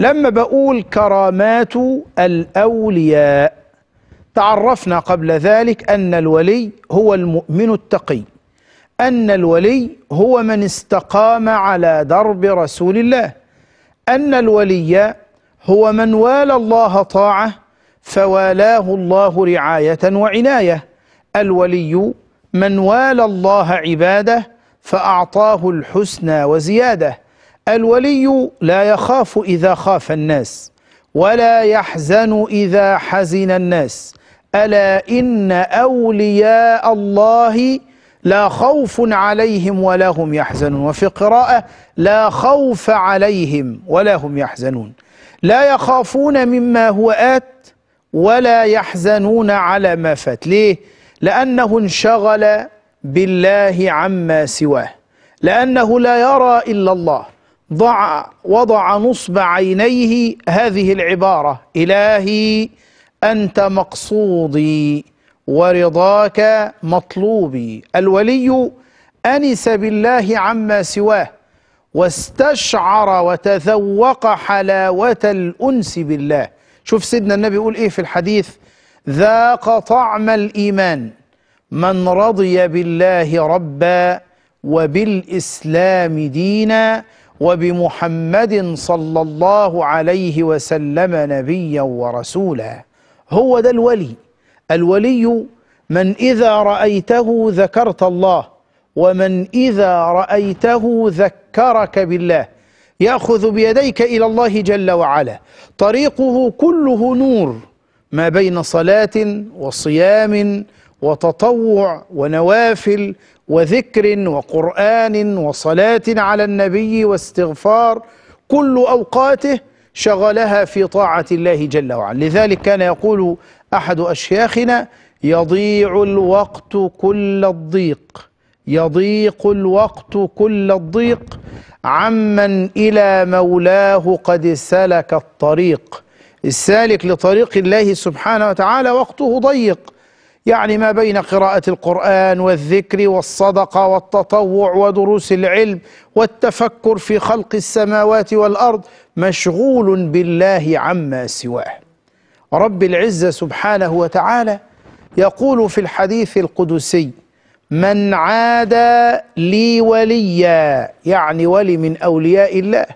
لما بقول كرامات الأولياء تعرفنا قبل ذلك أن الولي هو المؤمن التقي أن الولي هو من استقام على درب رسول الله أن الولي هو من والى الله طاعة فوالاه الله رعاية وعناية الولي من والى الله عباده فأعطاه الحسنى وزياده الولي لا يخاف إذا خاف الناس ولا يحزن إذا حزن الناس ألا إن أولياء الله لا خوف عليهم ولا هم يحزنون وفي قراءة لا خوف عليهم ولا هم يحزنون لا يخافون مما هو آت ولا يحزنون على ما فات ليه؟ لأنه انشغل بالله عما سواه لأنه لا يرى إلا الله ضع وضع نصب عينيه هذه العبارة إلهي أنت مقصودي ورضاك مطلوبي الولي أنس بالله عما سواه واستشعر وتذوق حلاوة الأنس بالله شوف سيدنا النبي يقول إيه في الحديث ذاق طعم الإيمان من رضي بالله ربا وبالإسلام دينا وبمحمد صلى الله عليه وسلم نبيا ورسولا هو ده الولي الولي من إذا رأيته ذكرت الله ومن إذا رأيته ذكرك بالله يأخذ بيديك إلى الله جل وعلا طريقه كله نور ما بين صلاة وصيام وتطوع ونوافل وذكر وقرآن وصلاة على النبي واستغفار كل أوقاته شغلها في طاعة الله جل وعلا لذلك كان يقول أحد أشياخنا يضيع الوقت كل الضيق يضيق الوقت كل الضيق عمن إلى مولاه قد سلك الطريق السالك لطريق الله سبحانه وتعالى وقته ضيق يعني ما بين قراءة القرآن والذكر والصدقة والتطوع ودروس العلم والتفكر في خلق السماوات والأرض مشغول بالله عما سواه. رب العزة سبحانه وتعالى يقول في الحديث القدسي: من عاد لي وليا يعني ولي من أولياء الله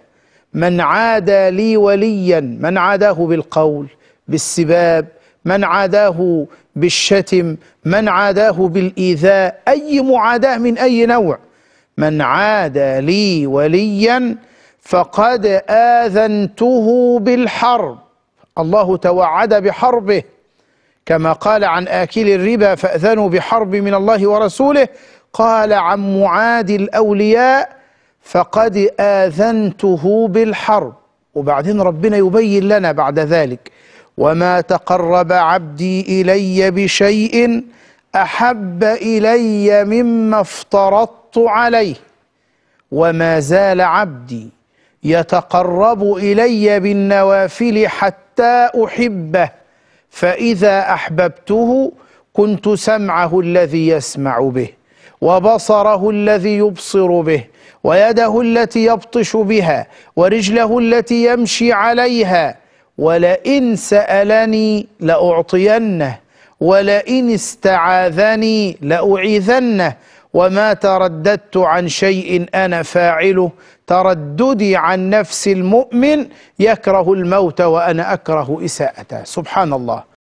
من عاد لي وليا من عاداه بالقول بالسباب من عاداه بالشتم من عاداه بالإيذاء أي معاداة من أي نوع من عادى لي وليا فقد آذنته بالحرب الله توعد بحربه كما قال عن آكل الربا فأذنوا بحرب من الله ورسوله قال عن معاد الأولياء فقد آذنته بالحرب وبعدين ربنا يبين لنا بعد ذلك وما تقرب عبدي الي بشيء احب الي مما افترضت عليه وما زال عبدي يتقرب الي بالنوافل حتى احبه فاذا احببته كنت سمعه الذي يسمع به وبصره الذي يبصر به ويده التي يبطش بها ورجله التي يمشي عليها ولئن سألني لأعطينه ولئن استعاذني لأعيذنه وما ترددت عن شيء أنا فاعله ترددي عن نفس المؤمن يكره الموت وأنا أكره إساءته سبحان الله